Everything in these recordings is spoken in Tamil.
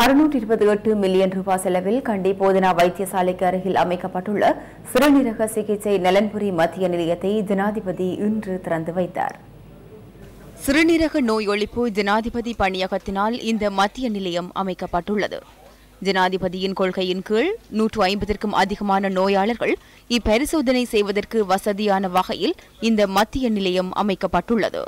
அறுநூற்றி இருபத்தி எட்டு மில்லியன் ரூபாய் செலவில் கண்டி போதனா வைத்தியசாலைக்கு அருகில் அமைக்கப்பட்டுள்ள சிறுநீரக சிகிச்சை நலன்புரி மத்திய நிலையத்தை ஜனாதிபதி இன்று திறந்து வைத்தார் சிறுநீரக நோய் ஒழிப்பு ஜனாதிபதி பணியகத்தினால் இந்த மத்திய நிலையம் அமைக்கப்பட்டுள்ளது ஜனாதிபதியின் கொள்கையின் கீழ் நூற்று ஐம்பதற்கும் அதிகமான நோயாளர்கள் இப்பரிசோதனை செய்வதற்கு வசதியான வகையில் இந்த மத்திய நிலையம் அமைக்கப்பட்டுள்ளது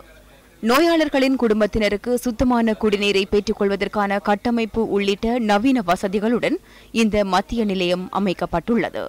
நோயாளர்களின் குடும்பத்தினருக்கு சுத்தமான குடிநீரை பெற்றுக்கொள்வதற்கான கட்டமைப்பு உள்ளிட்ட நவீன வசதிகளுடன் இந்த மத்திய நிலையம் அமைக்கப்பட்டுள்ளது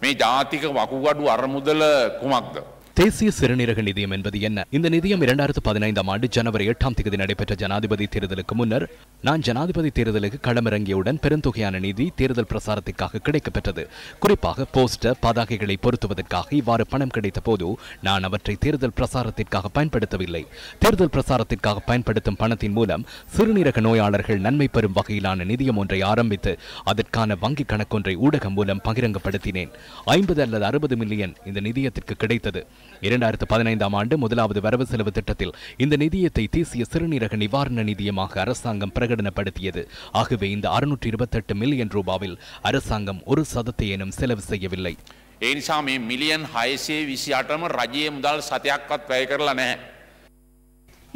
மே ஜாதிக වකුගඩු අරමුදල කුමක්ද தேசிய சிறுநீரக நிதியம் என்பது என்ன இந்த நிதியம் இரண்டாயிரத்து பதினைந்தாம் ஆண்டு ஜனவரி எட்டாம் தேதி நடைபெற்ற ஜனாதிபதி தேர்தலுக்கு முன்னர் நான் ஜனாதிபதி தேர்தலுக்கு களமிறங்கியவுடன் பெருந்தொகையான நிதி தேர்தல் பிரசாரத்திற்காக கிடைக்கப்பெற்றது குறிப்பாக போஸ்டர் பதாகைகளை பொருத்துவதற்காக இவ்வாறு பணம் கிடைத்த போது நான் அவற்றை தேர்தல் பிரசாரத்திற்காக பயன்படுத்தவில்லை தேர்தல் பிரசாரத்திற்காக பயன்படுத்தும் பணத்தின் மூலம் சிறுநீரக நோயாளர்கள் நன்மை பெறும் வகையிலான நிதியம் ஒன்றை ஆரம்பித்து அதற்கான வங்கிக் கணக்கொன்றை ஊடகம் மூலம் பகிரங்கப்படுத்தினேன் ஐம்பது அல்லது அறுபது மில்லியன் இந்த நிதியத்திற்கு கிடைத்தது இரண்டாயிரத்து பதினைந்தாம் ஆண்டு முதலாவது வரவு செலவு திட்டத்தில் இந்த நிதியத்தை தேசிய சிறுநீரக நிவாரண நிதியமாக அரசாங்கம் பிரகடனப்படுத்தியது ஆகவே இந்த அறுநூற்றி இருபத்தெட்டு மில்லியன் ரூபாவில் அரசாங்கம் ஒரு சதத்தை செலவு செய்யவில்லை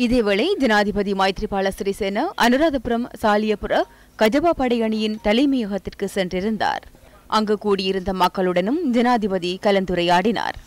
இதேவேளை ஜனாதிபதி மைத்ரிபால சிறிசேன அனுராதபுரம் சாலியபுர கஜபா படையணியின் தலைமையகத்திற்கு சென்றிருந்தார் அங்கு கூடியிருந்த மக்களுடனும் ஜனாதிபதி கலந்துரையாடினார்